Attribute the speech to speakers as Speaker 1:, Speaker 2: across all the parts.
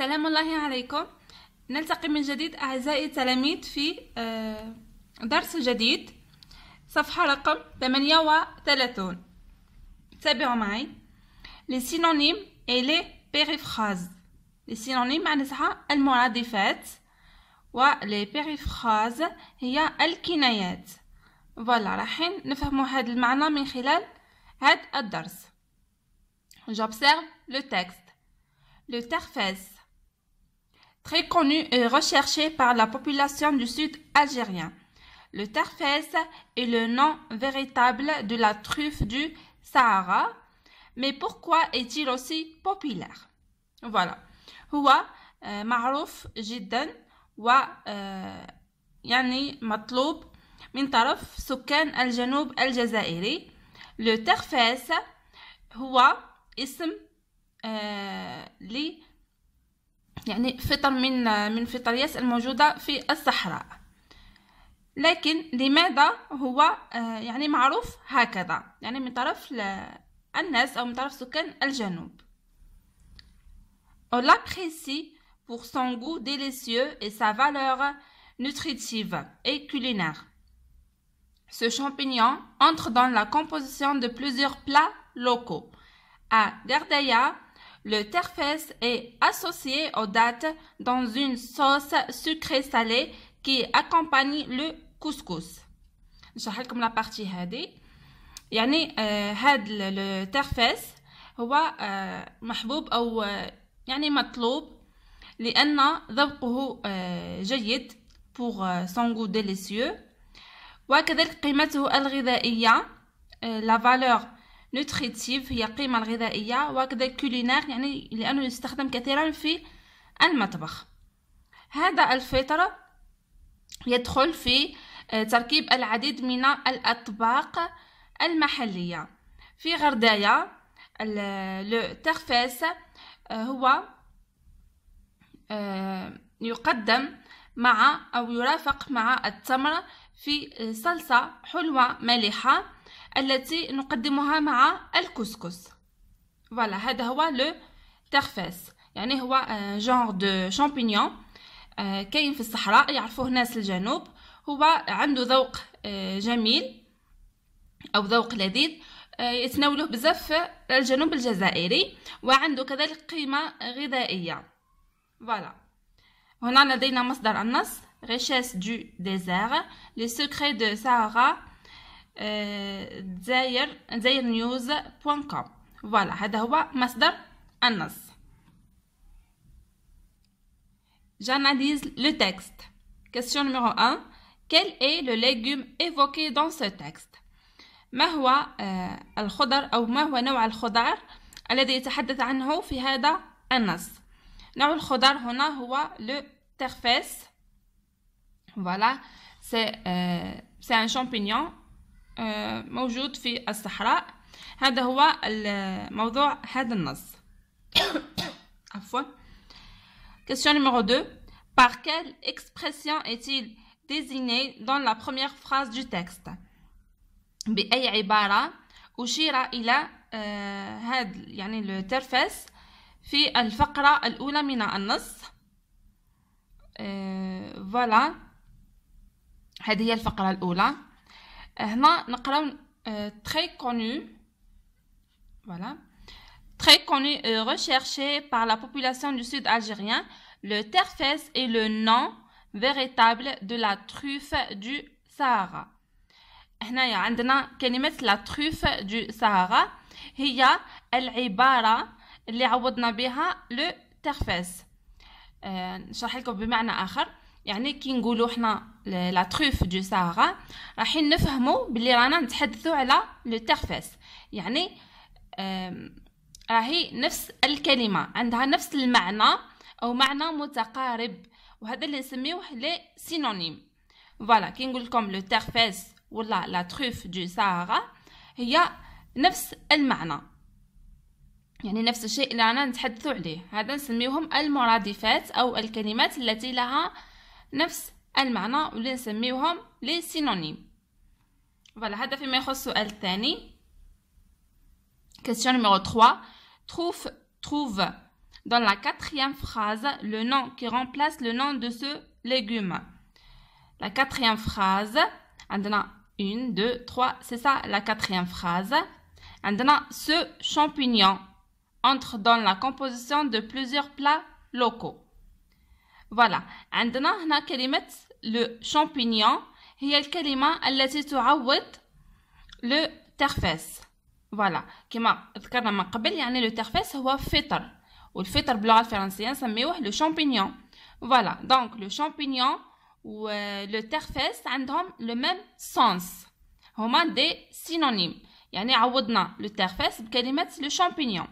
Speaker 1: السلام الله عليكم نلتقي من جديد أعزائي التلاميذ في آه، درس جديد صفحة رقم 38 تابعوا معي لي إلي لي بيريفراز لي معناتها المرادفات و لي هي الكنايات فوالا راحين نفهموا هذا المعنى من خلال هذا الدرس j'observe le تكست لو terfès très connu et recherché par la population du sud algérien. Le terfès est le nom véritable de la truffe du Sahara, mais pourquoi est-il aussi populaire Voilà. هو معروف جدا و يعني مطلوب من طرف سكان الجنوب الجزائري le ترفاس هو اسم آه يعني فطر من من فطريات الموجودة في الصحراء لكن لماذا هو يعني معروف هكذا يعني من طرف الناس أو من طرف سكان الجنوب On l'apprécie pour son goût délicieux et sa valeur nutritive et culinaire. Ce champignon entre dans la composition de plusieurs plats locaux. À Gardaïa, le terfès est associé aux dattes dans une sauce sucrée salée qui accompagne le couscous. نشرح لكم لا بارتي هذه يعني هاد الترفس هو محبوب او يعني مطلوب لان ذوقه جيد pour euh, son goût délicieux وكذلك قيمته الغذائيه la valeur نوتريتيف هي قيمة الغذائية وكذا كولينار يعني لأنه يستخدم كثيرا في المطبخ هذا الفطر يدخل في آه، تركيب العديد من الأطباق المحلية في غردايا لو آه، هو آه، يقدم مع أو يرافق مع التمر في صلصة حلوة مالحة التي نقدمها مع الكسكس فوالا هذا هو لو ترفاس يعني هو جونغ دو شامبينيون كاين في الصحراء يعرفوه ناس الجنوب هو عنده ذوق آه، جميل او ذوق لذيذ آه، يتناولوه بزاف الجنوب الجزائري وعنده كذلك قيمه غذائيه فوالا هنا لدينا مصدر النص ريشيس دو ديزير لي سكري دو ساغا دزاير آه، دزاير نيوز بوان كوم فوالا هذا هو مصدر النص جاناليز لو تكست كيسيون نمبر 1. كيل اي لو ليغوم ايفوكي دون سو تكست ما هو آه، الخضر أو ما هو نوع الخضار الذي يتحدث عنه في هذا النص نوع الخضار هنا هو لو تيرفيس فوالا سي سي ان شامبينيون آه، موجود في الصحراء هذا هو موضوع هذا النص عفوا question numéro 2 par quelle expression est-il désigné dans la première phrase du texte بأي عبارة أشير إلى هذا يعني الترفس في الفقرة الأولى من النص فوالا هذه هي الفقرة الأولى هنا نقراو très connu voilà très connu recherché par la population du sud algérien le terfès est le nom véritable de la truffe du Sahara هنايا عندنا كلمة لا تروف دو سهارا هي العبارة اللي عوضنا بها Je ترفاس نشرح لكم بمعنى آخر يعني كي نقولوا حنا لا تروف دو سهارا راحين نفهموا بلي رانا نتحدثوا على لو تيرفاس يعني راهي نفس الكلمه عندها نفس المعنى او معنى متقارب وهذا اللي نسميوه لي سينونيم فوالا كي نقول لكم لو تيرفاس ولا لا تروف دو سهارا هي نفس المعنى يعني نفس الشيء اللي رانا نتحدثوا عليه هذا نسميوهم المرادفات او الكلمات التي لها نفس المعنى ولا les voilà فوالا هذا الثاني question numéro 3 trouve trouve dans la quatrième phrase le nom qui remplace le nom de ce légume la quatrième phrase عندنا une, deux, trois, c'est ça la quatrième phrase عندنا ce champignon entre dans la composition de plusieurs plats locaux فوالا عندنا هنا كلمة لو شامبينيون هي الكلمة التي تعوض لو ترفيس فوالا كما ذكرنا من قبل يعني لو ترفيس هو فطر والفطر باللغة الفرنسية نسميوه لو شامبينيون فوالا دونك لو شامبينيون و لو ترفيس عندهم لو ميم سونس هما دي سينونيم يعني عوضنا لو ترفيس بكلمة لو شامبينيون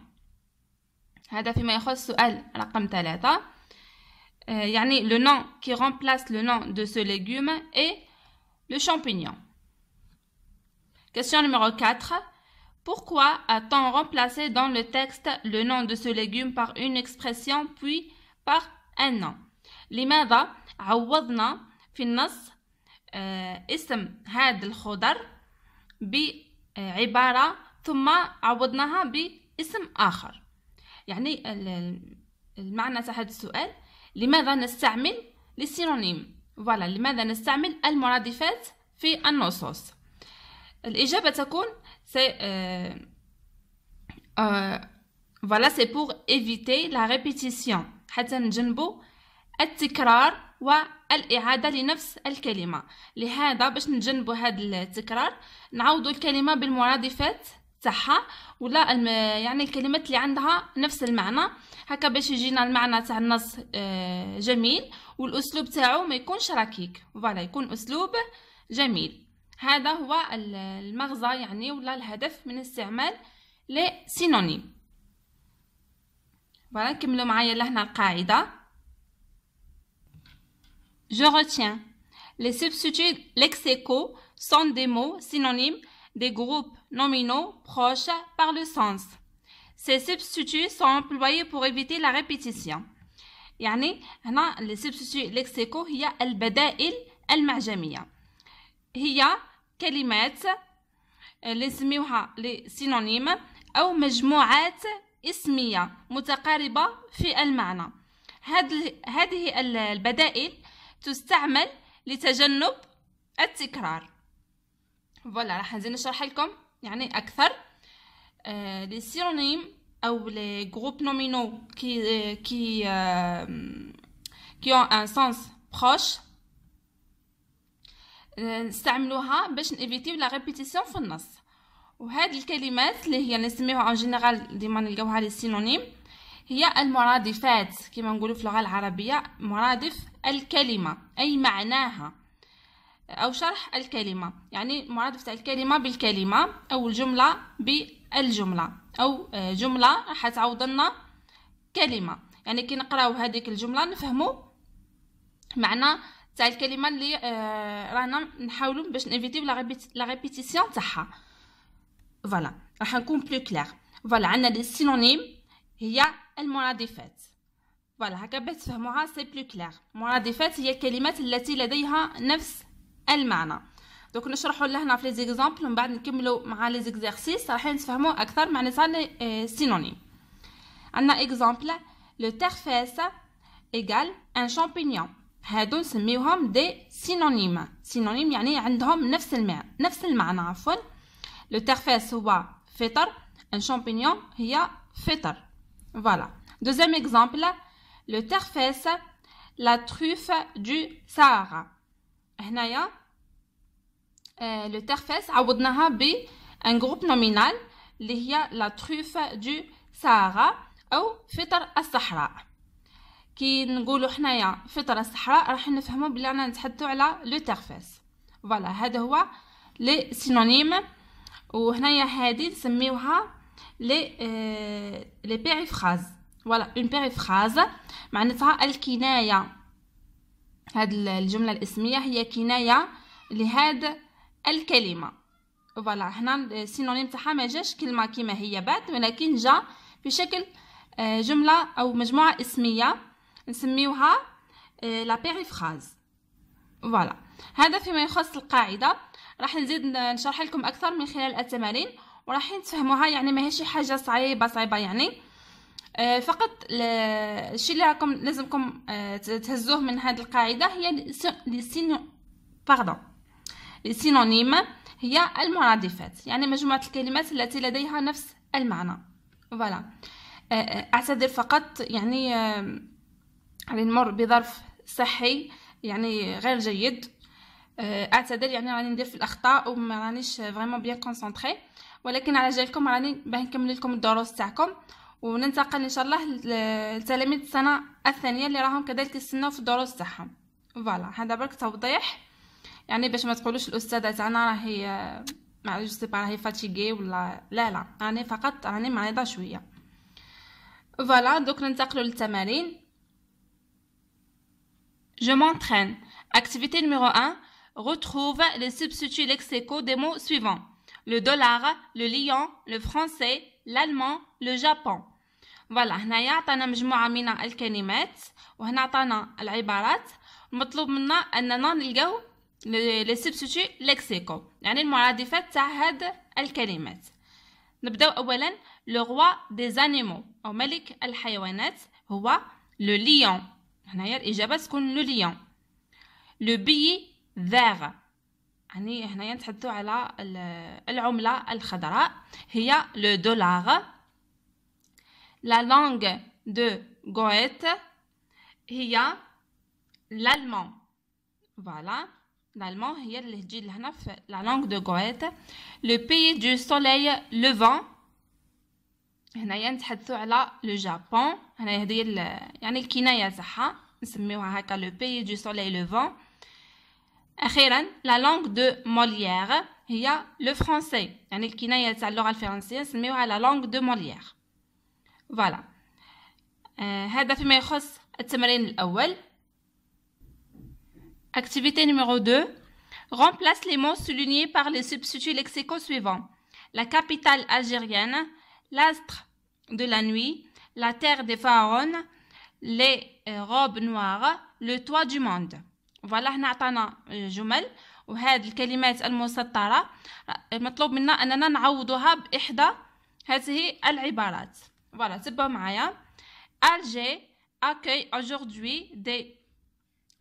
Speaker 1: هذا فيما يخص سؤال رقم ثلاثة yani le nom qui remplace le nom de ce légume est le champignon. Question numéro 4. Pourquoi a-t-on remplacé dans le texte le nom de ce légume par une expression puis par un nom لماذا عوضنا في النص اسم هذا الخضر بعبارة ثم عوضناها باسم آخر يعني المعنى تاع هذا السؤال لماذا نستعمل للسينونيم فوالا لماذا نستعمل المرادفات في النصوص الإجابة تكون سي فوالا سي بور ايفيتي لا ريبيتيسيون حتى نجنبو التكرار والإعادة لنفس الكلمة لهذا باش نجنبو هذا التكرار نعوضو الكلمة بالمرادفات تاعها ولا الم... يعني الكلمات اللي عندها نفس المعنى هكا باش يجينا المعنى تاع النص آه، جميل والاسلوب تاعو ما يكونش ركيك فوالا يكون اسلوب جميل هذا هو المغزى يعني ولا الهدف من استعمال لي سينونيم فوالا كملوا معايا لهنا القاعده Je retiens. Les substituts lexicaux sont des mots synonymes des groupes nominaux proches par le sens. Ces substituts sont employés pour éviter la répétition. يعني هنا السبستيتي لكسيكو هي البدائل المعجمية هي كلمات اللي نسميوها لي أو مجموعات اسمية متقاربة في المعنى هذه البدائل تستعمل لتجنب التكرار فوالا راح نزيد نشرح لكم يعني اكثر آه لي سيرونيم او لي جروب نومينو كي كي كي اون ان سونس بروش نستعملوها باش نيفيتيو لا ريبيتيسيون في النص وهاد الكلمات اللي هي نسميوها اون جينيرال ديما نلقاوها لي سينونيم هي المرادفات كما نقولوا في اللغه العربيه مرادف الكلمه اي معناها أو شرح الكلمة يعني معادفة الكلمة بالكلمة أو الجملة بالجملة أو آه، جملة حتعوض لنا كلمة يعني كي نقراو هذيك الجملة نفهمو معنى تاع الكلمة اللي آه، رانا نحاولو باش نيفيتيو لا ريبيتيسيون تاعها فوالا راح نكون بلو كلير فوالا عندنا السينونيم سينونيم هي المرادفات فوالا هكا باش تفهموها سي بلو كلير مرادفات هي الكلمات التي لديها نفس المعنى دوك نشرحوا لهنا في ليزيكزامبل ومن بعد نكملوا مع ليزيكزارسيس راح نفهموا اكثر معناتها لي آه، سينونيم عندنا اكزامبل لو ترفاس ايغال ان شامبينيون هادو نسميوهم دي سينونيم سينونيم يعني عندهم نفس الماء نفس المعنى عفوا لو ترفاس هو فطر ان شامبينيون هي فطر فوالا دوزيام اكزامبل لو ترفاس لا تروف دو سهارا هنايا لو آه، ترفيس عوضناها ب ان جروب نومينال اللي هي لا تروف دو ساغا او فطر الصحراء كي نقولوا حنايا فطر الصحراء راح نفهموا بلي انا نتحدثوا على لو ترفيس فوالا هذا هو لي سينونيم وهنايا هذه نسميوها لي آه لي بيريفراز فوالا اون بيريفراز معناتها الكنايه هاد الجمله الاسميه هي كنايه لهاد الكلمه فوالا هنا السينونيم تاعها ما جاش كلمه كما هي بعد ولكن جا في شكل آه، جمله او مجموعه اسميه نسميوها لا بيريفراز فوالا هذا فيما يخص القاعده راح نزيد نشرح لكم اكثر من خلال التمارين وراح تفهموها يعني ماهيش حاجه صعيبه صعيبه يعني آه، فقط الشيء اللي راكم لازمكم آه، تهزوه من هذه القاعده هي لي سينو باردون السينونيم هي المرادفات يعني مجموعه الكلمات التي لديها نفس المعنى فوالا آه، اعتذر فقط يعني راني نمر بظرف صحي يعني غير جيد اعتذر يعني راني ندير في الاخطاء وما رانيش فريمون بيان كونسونطري ولكن على جالكم راني باه نكمل لكم الدروس تاعكم وننتقل ان شاء الله لتلاميذ السنه الثانيه اللي راهم كذلك يستناو في الدروس تاعهم فوالا هذا برك توضيح يعني باش ما تقولوش الاستاذه تاعنا راهي معليش سي راهي فاتيغي ولا لا لا راني فقط راني معيضه شويه فوالا دوك ننتقلوا للتمارين Je m'entraîne. Activité numéro 1. Retrouve les substituts lexicaux des mots suivants. Le dollar, le lion, le français, l'allemand, le فوالا هنايا عطانا مجموعة من الكلمات وهنا عطانا العبارات المطلوب منا أننا نلقاو لي سبستيتي لكسيكو يعني المرادفات تاع هاد الكلمات نبداو أولا لو روا دي زانيمو أو ملك الحيوانات هو لو ليون هنايا الإجابة تكون لو ليون لو بيي فيغ يعني هنايا نتحدثوا على العملة الخضراء هي لو دولار لا لانغ دو غويت هي لالمان فوالا لالمان هي اللي تجي لهنا في لا لانغ دو غويت لو بي دو سوليل لوفان هنايا نتحدثوا على لو جابون هنا هذه يعني الكنايه تاعها نسميوها هكا لو بي دو سوليل لوفان La langue de Molière y هي لو فرونسي يعني الكناية تاع اللغة الفرنسية نسميوها euh, هذا فيما يخص التمرين Activité numéro 2 Remplace les mots soulignés par les substituts lexicaux suivants. La capitale algérienne, l'astre de la nuit, la terre des pharaons, les euh, robes noires, le toit du monde. فوالا هنا عطانا جمل وهاد الكلمات المسطرة مطلوب منا أننا نعوضها بإحدى هذه العبارات فوالا تبعوا معايا ألجي أكي aujourd'hui دي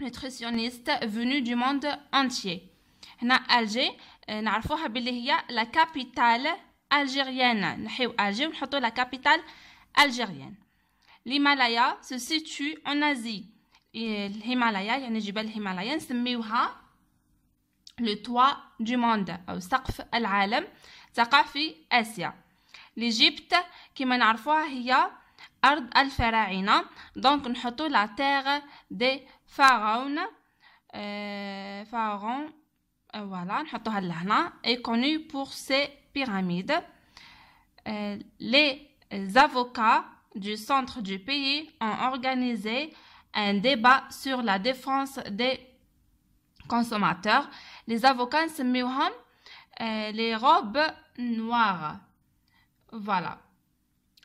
Speaker 1: nutritionnistes venus دو موند entier هنا ألجي آه، نعرفوها باللي هي لا كابيتال الجيريان نحيو ألجي ونحطو لا كابيتال الجيريان l'Himalaya se situe en Asie الهيمالايا يعني جبال الهيمالايا نسميوها لو توا دو موند او سقف العالم تقع في اسيا ليجيبت كما نعرفوها هي ارض الفراعنه دونك نحطو لا تيغ دي فاراون أه فاراون آه، فوالا نحطوها لهنا اي كوني بور سي بيراميد أه لي افوكا du centre du pays ont organisé un débat sur la défense des consommateurs. Les avocats mettent euh, les robes noires. Voilà.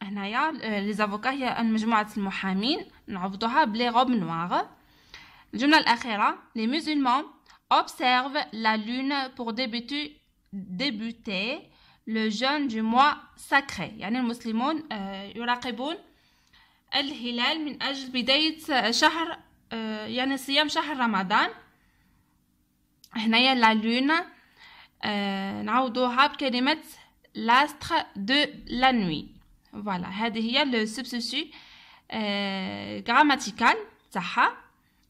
Speaker 1: Euh, les avocats هي مجموعة المحامين نعوضوها بلي روب journal les musulmans observent la lune pour débuter le jeûne du mois sacré. يعني المسلمون يراقبون الهلال من أجل بداية آه، شهر آه، يعني صيام شهر رمضان هنايا لا لون آه، نعوضوها بكلمة لاستر دو لا نوي فوالا هذه هي لو سبستيتي غراماتيكال تاعها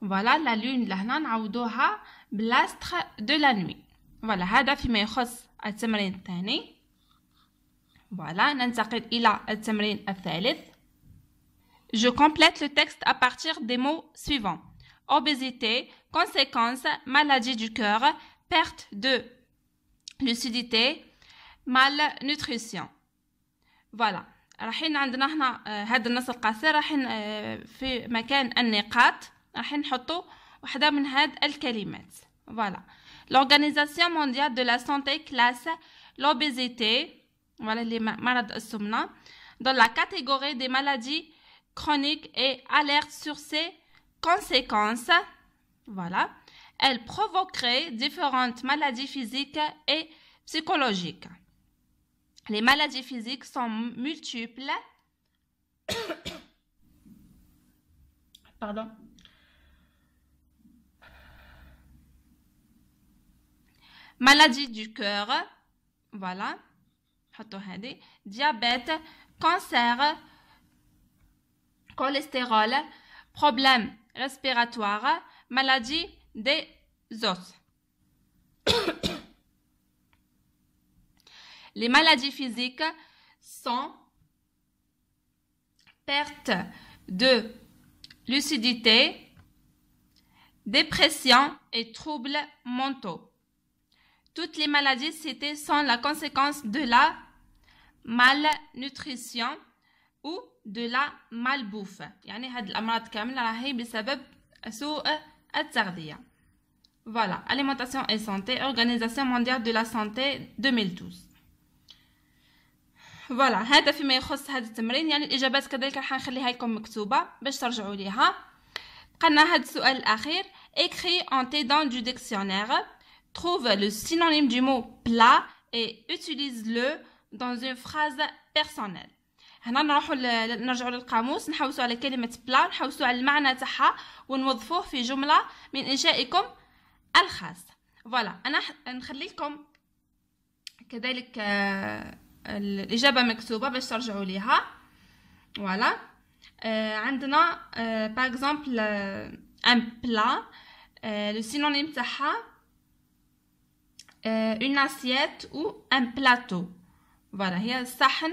Speaker 1: فوالا لا لون لهنا نعوضوها بلاستر دو لا نوي فوالا هذا فيما يخص التمرين الثاني فوالا ننتقل الى التمرين الثالث Je complète le texte à partir des mots suivants. Obésité, conséquences, maladie du cœur, perte de lucidité, malnutrition. Voilà. Euh, euh, voilà l'organisation mondiale de la santé classe l'obésité voilà les dans la catégorie des maladies chronique et alerte sur ses conséquences. Voilà. Elle provoquerait différentes maladies physiques et psychologiques. Les maladies physiques sont multiples. Pardon. Maladie du cœur, voilà, diabète, cancer, cholestérol, problèmes respiratoires, maladie des os. Les maladies physiques sont perte de lucidité, dépression et troubles mentaux. Toutes les maladies citées sont la conséquence de la malnutrition ou de la malbouffe يعني هاد الأمراض كاملة راهي بسبب سوء التغذية Voilà, alimentation et santé, Organisation mondiale de la santé 2012 voilà, هذا فيما يخص هذا التمرين يعني الاجابات كذلك راح نخليها لكم مكتوبه باش ترجعوا ليها بقالنا هذا السؤال الاخير écris en t'aidant du dictionnaire trouve le synonyme du mot plat et utilise-le dans une phrase personnelle هنا نروحوا ل... نرجعوا للقاموس نحوسوا على كلمه بلا نحوسوا على المعنى تاعها ونوظفوه في جمله من انشائكم الخاص فوالا انا ح... نخلي لكم كذلك آه، الاجابه مكتوبه باش ترجعوا ليها فوالا آه، عندنا آ... باغ اكزومبل ان بلا لو سينونيم تاعها اون اسيت او ان بلاتو فوالا هي الصحن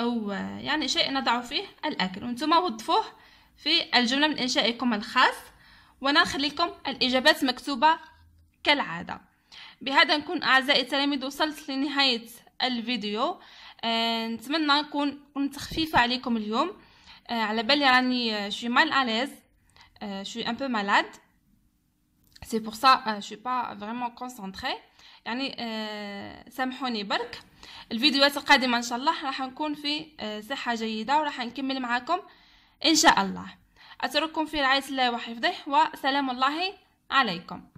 Speaker 1: أو يعني شيء نضع فيه الأكل وانتم وضفوه في الجملة من إنشائكم الخاص وأنا نخليكم الإجابات مكتوبة كالعادة بهذا نكون أعزائي التلاميذ وصلت لنهاية الفيديو آه نتمنى نكون كنت خفيفة عليكم اليوم آه على بالي راني آه، شوي مال أليز آه، شوي أمبو مالاد سي بور سا جو با فريمون كونسونطري يعني euh, سامحوني برك الفيديوهات القادمه ان شاء الله راح نكون في آه، صحه جيده وراح نكمل معاكم ان شاء الله اترككم في رعايه الله وحفظه وسلام الله عليكم